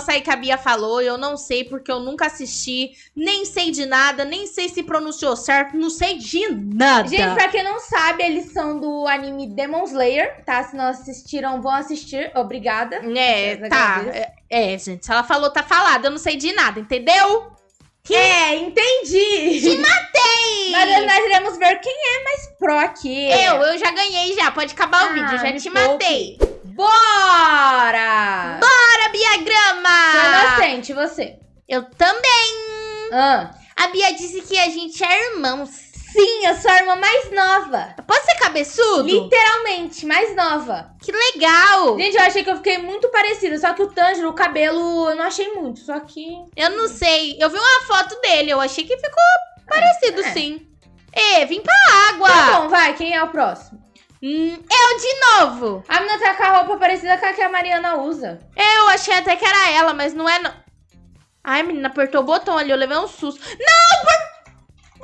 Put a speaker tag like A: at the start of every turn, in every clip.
A: Sair aí que a Bia falou, eu não sei porque eu nunca assisti, nem sei de nada, nem sei se pronunciou certo, não sei de nada. Gente, pra quem não sabe, eles são do anime Demon Slayer, tá? Se não assistiram, vão assistir. Obrigada. É, tá. É, é, gente, se ela falou, tá falado, eu não sei de nada, entendeu? Que... É, entendi! Te matei! Mas nós iremos ver quem é mais pro aqui. Eu, eu já ganhei já. Pode acabar ah, o vídeo, já te poupe. matei. Bora! Bora, Biagrão! Gente, você. Eu também. Ah. A Bia disse que a gente é irmãos. Sim, eu sou a irmã mais nova. posso ser cabeçudo? Literalmente, mais nova. Que legal! Gente, eu achei que eu fiquei muito parecida, só que o Tanjiro, o cabelo, eu não achei muito, só que... Eu não sei. Eu vi uma foto dele, eu achei que ficou parecido, é. sim. É, vim pra água. Tá bom, vai, quem é o próximo? Hum, eu de novo! A menina tá com a roupa parecida com a que a Mariana usa. Eu achei até que era ela, mas não é não. Ai, menina, apertou o botão ali, eu levei um susto. Não! Por...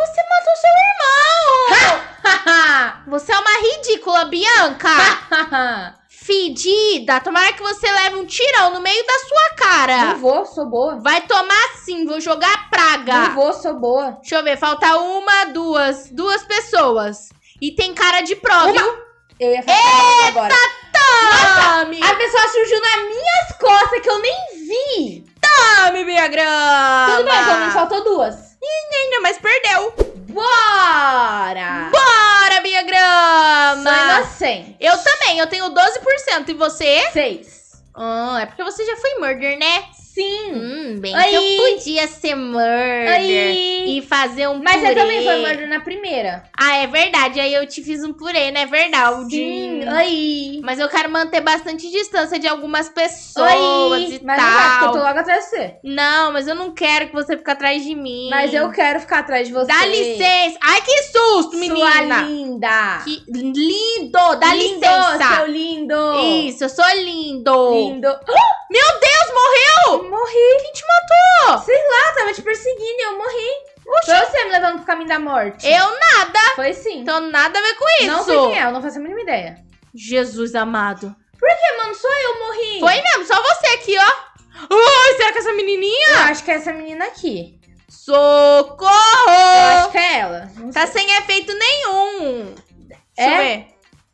A: Você matou seu irmão! você é uma ridícula, Bianca! Fedida! Tomara que você leve um tirão no meio da sua cara! Não vou, sou boa. Vai tomar sim, vou jogar praga! Não vou, sou boa. Deixa eu ver, falta uma, duas, duas pessoas. E tem cara de prova, viu? Eu ia falar agora. Eita, Tami! A pessoa surgiu nas minhas costas que eu nem vi! Tome, minha grama! Tudo bem, também faltou duas. E ainda mais perdeu. Bora! Bora, minha grama! Sou inocente. Eu também, eu tenho 12% e você? 6. Ah, é porque você já foi murder, né? Sim! Hum, bem Aí. que eu podia ser murder Aí. e fazer um Mas purê. Mas você também foi murder na primeira. Ah, é verdade. Aí eu te fiz um purê, né? verdade. Sim, aí. Mas eu quero manter bastante distância de algumas pessoas aí. e mas tal. Mas eu tô logo atrás de você. Não, mas eu não quero que você fique atrás de mim. Mas eu quero ficar atrás de você. Dá licença. Ai, que susto, menina. Sua linda. Que lindo. Dá lindo, licença. Seu lindo. Isso, eu sou lindo. Lindo. Uh! Meu Deus, morreu! Morri. Quem te matou? Sei lá, tava te perseguindo e eu morri. Oxi. Foi você me levando pro caminho da morte. Eu nada. Foi sim. Então nada a ver com isso. Não sei quem é, eu não faço a mínima ideia. Jesus amado. Por que, mano? Só eu morri. Foi mesmo, só você aqui, ó. Ui, será que é essa menininha? Eu acho que é essa menina aqui. Socorro! Eu acho que é ela. Tá sem efeito nenhum. Deixa é?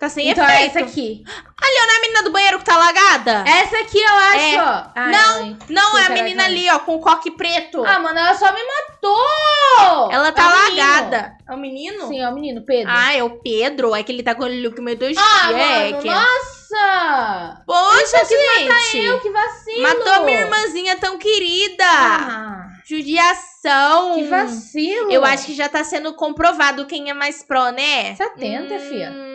A: Tá sem então é efeito. Então é essa aqui. Ali, ó, não é a menina do banheiro que tá lagada? Essa aqui eu é. acho. É. Ai, não, não, é a menina ali, ó, com o coque preto. Ah, mano, ela só me matou! Ela é tá é lagada. É o menino? Sim, é o menino, Pedro. Ah, é o Pedro. É que ele tá com o look meio dois ah, dias. Mano, nossa! Poxa, gente! Matar eu, que vacilo! Matou minha irmãzinha tão querida! Ah. Judiação! Que vacilo! Eu acho que já tá sendo comprovado quem é mais pró, né? 70, hum... fia.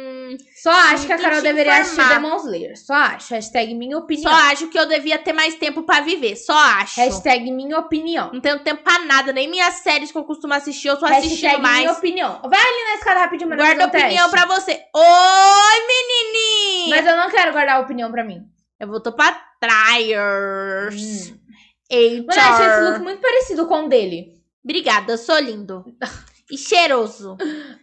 A: Só acho que a Carol deveria assistir Demon Slayer. Só acho. Hashtag minha opinião. Só acho que eu devia ter mais tempo pra viver. Só acho. Hashtag minha opinião. Não tenho tempo pra nada. Nem minhas séries que eu costumo assistir, eu só assisti assistindo mais. minha opinião. Vai ali na escada rapidinho, mas Guarda opinião teste. pra você. Oi, menininha! Mas eu não quero guardar opinião pra mim. Eu vou pra trás. Hum. HR. eu achei esse look muito parecido com o dele. Obrigada, eu sou lindo. E cheiroso.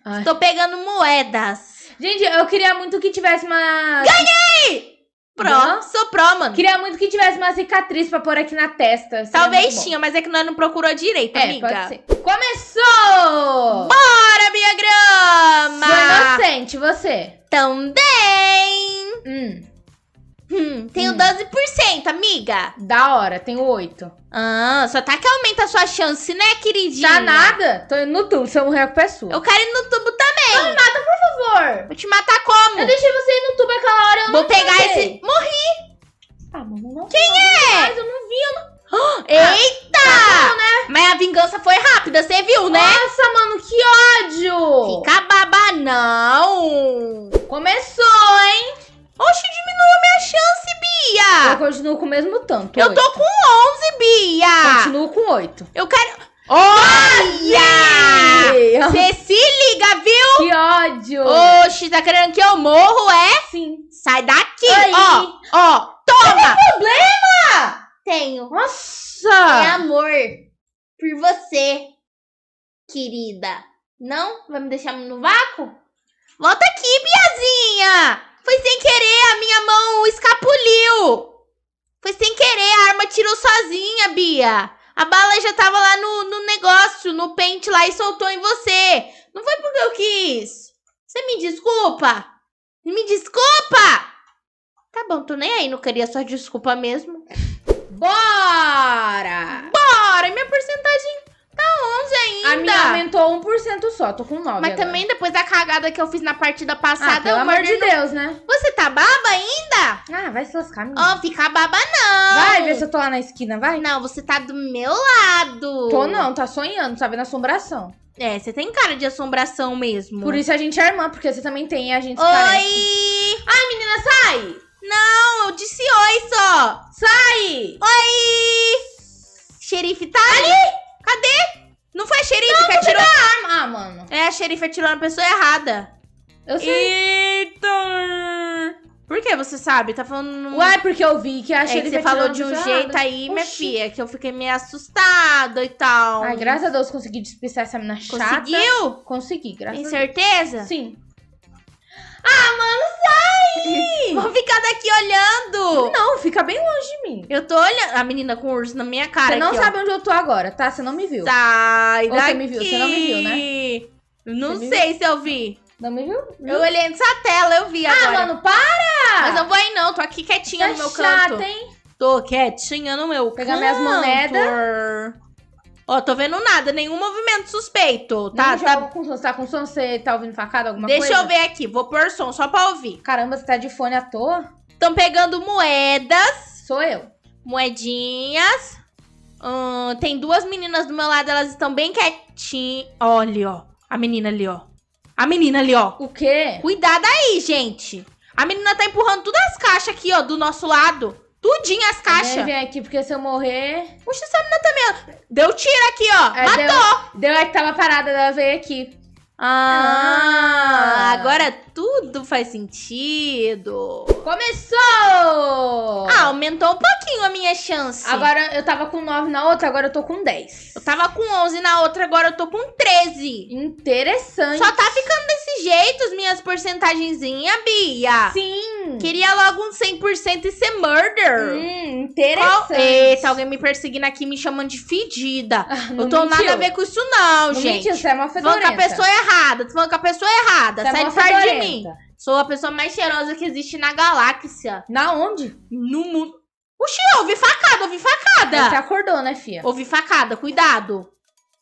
A: Ai. Estou pegando moedas. Gente, eu queria muito que tivesse uma. Ganhei! Pro, não? sou pró, mano. Queria muito que tivesse uma cicatriz pra pôr aqui na testa. Assim, Talvez tinha, mas é que nós não procurou direito, é, amiga. Pode ser. Começou! Bora, minha grama! Sou inocente, você. Também! Hum. Hum, tenho hum. 12%, amiga. Da hora, tenho 8. Ah, só tá que aumenta a sua chance, né, queridinha? Tá nada. Tô indo no tubo, seu reco é sua. Eu quero ir no tubo também. Não me mata, por favor. Vou te matar como? Eu deixei você ir no tubo aquela hora, eu Vou não pegar esse... Morri. Ah, tá mano, Quem não é? Mas eu não vi, eu não... Ah, ah, tá eita! Ah, né? Mas a vingança foi rápida, você viu, né? Nossa, mano, que ódio! Fica baba, não! Começou, hein? continuo com o mesmo tanto. Eu 8. tô com 11, Bia! Continuo com 8. Eu quero. Olha! Você se liga, viu? Que ódio! Oxi, tá querendo que eu morro, é? Sim. Sai daqui! Aí. Ó, ó, toma! tem problema! Tenho. Nossa! É amor por você, querida. Não? Vai me deixar no vácuo? Volta aqui, Biazinha! Foi sem querer, a minha mão escapuliu! Foi sem querer, a arma tirou sozinha, Bia. A bala já tava lá no, no negócio, no pente lá e soltou em você. Não foi porque eu quis. Você me desculpa? Me desculpa! Tá bom, tô nem aí, não queria só desculpa mesmo. Bora! Bora! Minha porcentagem tá 11 ainda. A minha aumentou 1% só, tô com 9 Mas agora. também depois da cagada que eu fiz na partida passada... Ah, pelo eu amor de Deus, né? Você ficar baba ainda? Ah, vai se lascar, menina. Ó, oh, ficar baba não. Vai, vê se eu tô lá na esquina, vai. Não, você tá do meu lado. Tô não, tá sonhando, tá vendo assombração. É, você tem cara de assombração mesmo. Por isso a gente é irmã, porque você também tem a gente Oi! Parece. Ai, menina, sai! Não, eu disse oi só. Sai! Oi! Xerife, tá ali? ali? Cadê? Não foi a xerife não, que atirou? Não, a arma. Ah, mano. É, a xerife atirou na pessoa errada. Eu sei. Eita! Por que você sabe? Tá falando. Ué, porque eu vi que achei é que, você falou de um jeito aí, Oxi. minha filha, que eu fiquei meio assustada e tal. Ai, graças a Deus consegui despistar essa mina chata. Conseguiu? Consegui, graças Tem a Deus. Tem certeza? Sim. Ah, mano, sai! Vou ficar daqui olhando! Não, fica bem longe de mim. Eu tô olhando. A menina com o urso na minha cara. Você não aqui, sabe ó. onde eu tô agora, tá? Você não me viu. Sai, Ou Você me viu, você não me viu, né? Não você sei viu? se eu vi. Não me viu? Eu olhei da tela, eu vi ah, agora. Ah, mano, para! Mas não vou aí não, tô aqui quietinha tá no meu é chata, canto. hein? Tô quietinha no meu Pegar minhas moedas. Ó, tô vendo nada, nenhum movimento suspeito. Tá, tá... com som, você tá com som? Você tá ouvindo facada, alguma Deixa coisa? Deixa eu ver aqui, vou pôr som, só pra ouvir. Caramba, você tá de fone à toa? Tão pegando moedas. Sou eu. Moedinhas. Hum, tem duas meninas do meu lado, elas estão bem quietinhas. Olha, ó, a menina ali, ó. A menina ali, ó. O quê? Cuidado aí, gente. A menina tá empurrando todas as caixas aqui, ó, do nosso lado. Tudinho as caixas. Vem, vem aqui, porque se eu morrer... Puxa, essa menina também, Deu tiro aqui, ó. É, Matou. Deu, deu é que tava parada, ela veio aqui. Ah, ah, agora tudo faz sentido. Começou! Ah, aumentou um pouquinho a minha chance. Agora eu tava com 9 na outra, agora eu tô com 10. Eu tava com 11 na outra, agora eu tô com 13. Interessante. Só tá ficando desse jeito as minhas porcentagenzinhas, Bia. Sim. Queria logo um 100% e ser murder. Hum, interessante. Qual... Eita, alguém me perseguindo aqui, me chamando de fedida. Ah, eu tô mentiu. nada a ver com isso não, não gente. Mentiu, você é uma fedorenta. a pessoa é errada, tô falando com a pessoa errada. Você é Sai é de perto de mim. Sou a pessoa mais cheirosa que existe na galáxia. Na onde? No mundo. Oxi, eu ouvi facada, ouvi facada. Você acordou, né, fia? Ouvi facada, cuidado.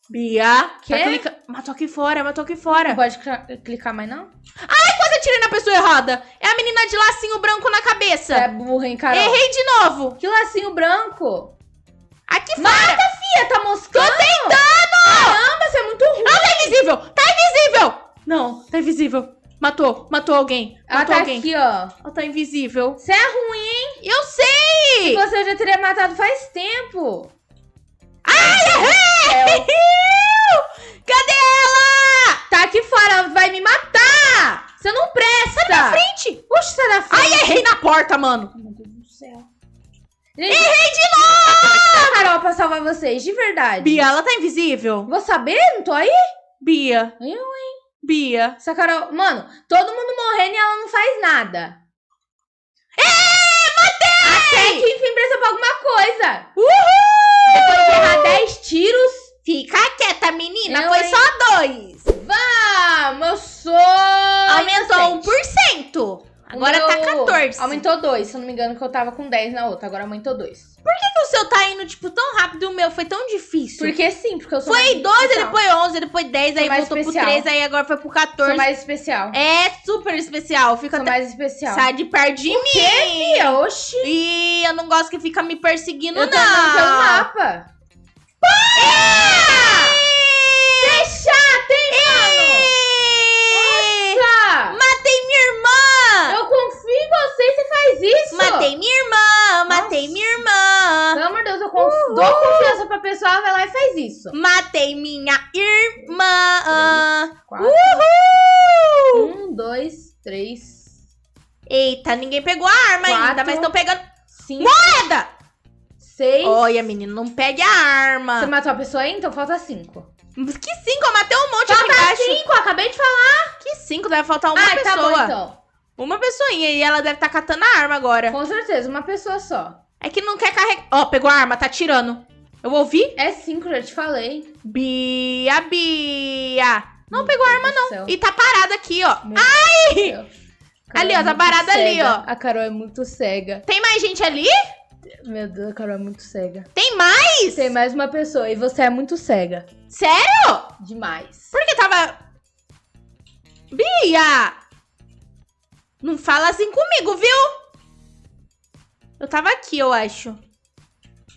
A: Bia, que? Tá clica... Matou aqui fora, matou aqui fora. Não pode clicar mais, não? Ai, quase atirei na pessoa errada. É a menina de lacinho branco na cabeça. Você é burra, hein, cara? Errei de novo. Que lacinho branco? Aqui fora. Mata, fia, tá moscando? Tô tentando! Caramba, você é muito ruim. Anda, é invisível invisível! Não, tá invisível. Matou, matou alguém. Matou tá alguém. aqui, ó. Ela tá invisível. Você é ruim, hein? Eu sei! Se você já teria matado faz tempo. Ai, é, errei! Cadê ela? Tá aqui fora, ela vai me matar! Você não presta! Sai da frente! Oxe, sai da frente! Ai, errei na porta, mano! Meu Deus do céu. errei de novo! Carol pra salvar vocês, de verdade. Bia, ela tá invisível. Vou saber? Não tô aí? Bia. Eu, hein? Bia. Essa Carol. Mano, todo mundo morrendo e ela não faz nada. É! matei! Até que enfim presta pra alguma coisa. Uhul! Depois de errar 10 tiros. Fica quieta, menina. Eu, Foi hein? só dois. Vamos! Eu Aumentou 1%. Agora tá Forbes. Aumentou 2, se eu não me engano, que eu tava com 10 na outra, agora aumentou 2. Por que, que o seu tá indo, tipo, tão rápido e o meu foi tão difícil? Porque sim, porque eu sou Foi 12, especial. depois 11, depois 10, aí voltou especial. pro 3, aí agora foi pro 14. Sou mais especial. É super especial. Fica sou até... mais especial. Sai de perto de o mim. Quê, Fia? Oxi. E eu não gosto que fica me perseguindo, eu não. Eu tô no mapa. Pai! É! seis. Olha, menino, não pegue a arma. Você matou a pessoa aí? Então falta cinco. que cinco? Eu matei um monte falta aqui embaixo. cinco, acabei de falar. Que cinco? Deve faltar uma pessoa. Tá bom, então. Uma pessoinha e ela deve estar tá catando a arma agora. Com certeza, uma pessoa só. É que não quer carregar. Ó, oh, pegou a arma, tá tirando. Eu ouvi? É cinco, já te falei. Bia, Bia. Não Meu pegou Deus arma, não. E tá parada aqui, ó. Meu Ai! Ali, ó, tá parada ali, ó. A Carol é muito cega. Tem mais gente ali? Meu Deus, a Carol é muito cega. Tem mais? Tem mais uma pessoa e você é muito cega. Sério? Demais. Porque tava. Bia! Não fala assim comigo, viu? Eu tava aqui, eu acho.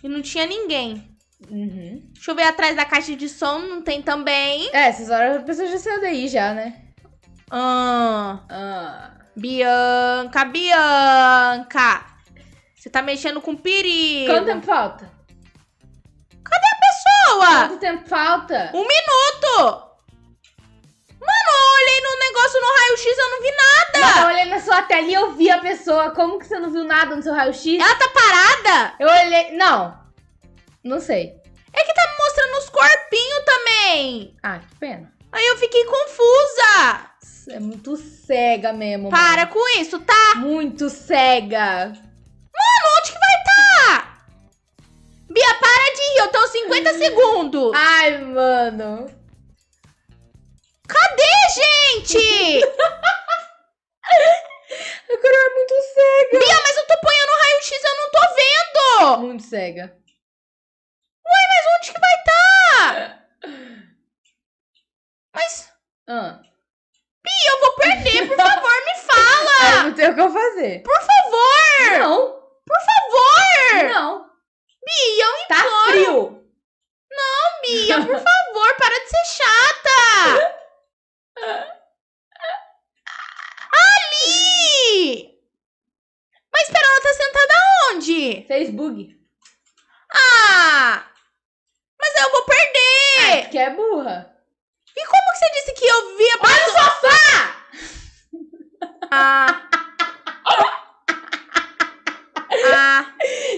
A: E não tinha ninguém. Uhum. Deixa eu ver atrás da caixa de som, não tem também. É, essas horas a pessoa já saiu daí já, né? Ah. ah. Bianca, Bianca. Você tá mexendo com perigo. Quanto tempo falta? Cadê a pessoa? Quanto tempo falta? Um minuto! Mano, eu olhei no negócio no raio-x e eu não vi nada! Mas eu olhei na sua tela e eu vi a pessoa. Como que você não viu nada no seu raio-x? Ela tá parada? Eu olhei... Não. Não sei. É que tá me mostrando os corpinhos também. Ah, que pena. Aí eu fiquei confusa. É muito cega mesmo. Para mano. com isso, tá? Muito cega. para de rir, eu tô 50 hum. segundos. Ai, mano. Cadê, gente? a Carol é muito cega. Bia, mas eu tô apanhando raio-x eu não tô vendo. Muito cega. Ué, mas onde que vai tá? Mas... Ah. Bia, eu vou perder, por favor, me fala. não tenho o que eu fazer. Por favor. Não. Por favor. Não. Bia, eu tá imploro. frio. Não, Bia, por favor, para de ser chata. Ali! Mas pera, ela tá sentada onde? Fez bug. Ah! Mas eu vou perder. Ah, é porque é burra. E como que você disse que eu via... Olha o sofá! ah...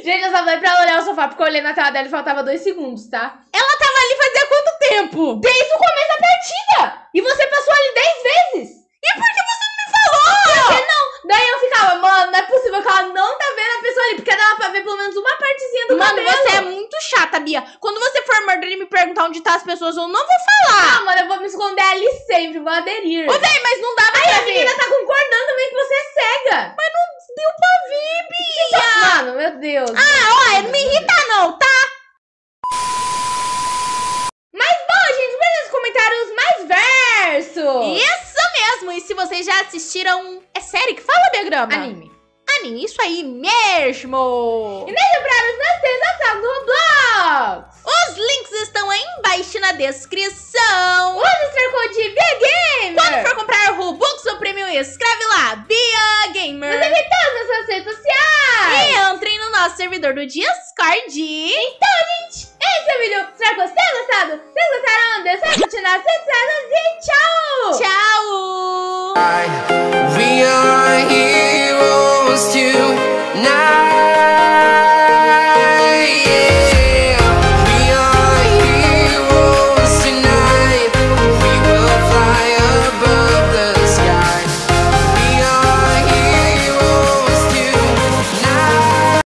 A: Gente, eu só falei pra ela olhar o sofá, porque eu olhei na tela dela e faltava dois segundos, tá? Ela tava ali fazia quanto tempo? Desde o começo da partida! E você passou ali dez vezes! E por que você não me falou? Por que não? Daí eu ficava, mano, não é possível que ela não tá vendo a pessoa ali, porque dava pra ver pelo menos uma partezinha do mano, cabelo. Mano, você é muito chata, Bia. Quando você for morder e me perguntar onde tá as pessoas, eu não vou falar. Não, mano, eu vou me esconder ali sempre, vou aderir. Ô, véi, mas não dá Aí ver. Aí a menina tá concordando também que você é cega. Mas não o pavio, Bia! Tá... Mano, meu Deus. Ah, olha, não me irrita não, tá? Mas bom, gente, beleza? Comentários mais versos. Isso mesmo. E se vocês já assistiram... É série que fala, Biograma? Anime. Anime, isso aí mesmo. E nem breve, nós temos a do Roblox. Os links estão aí embaixo na descrição. Use o seu de Gamer. Quando for comprar o Robux ou Premium, escreve lá via Gamer. Nos todas as redes sociais. E entrem no nosso servidor do Discord. Então, gente, esse é o vídeo. Será que vocês têm gostado? Se gostaram? Deixa eu continuar nas redes e tchau. Tchau. We are heroes too.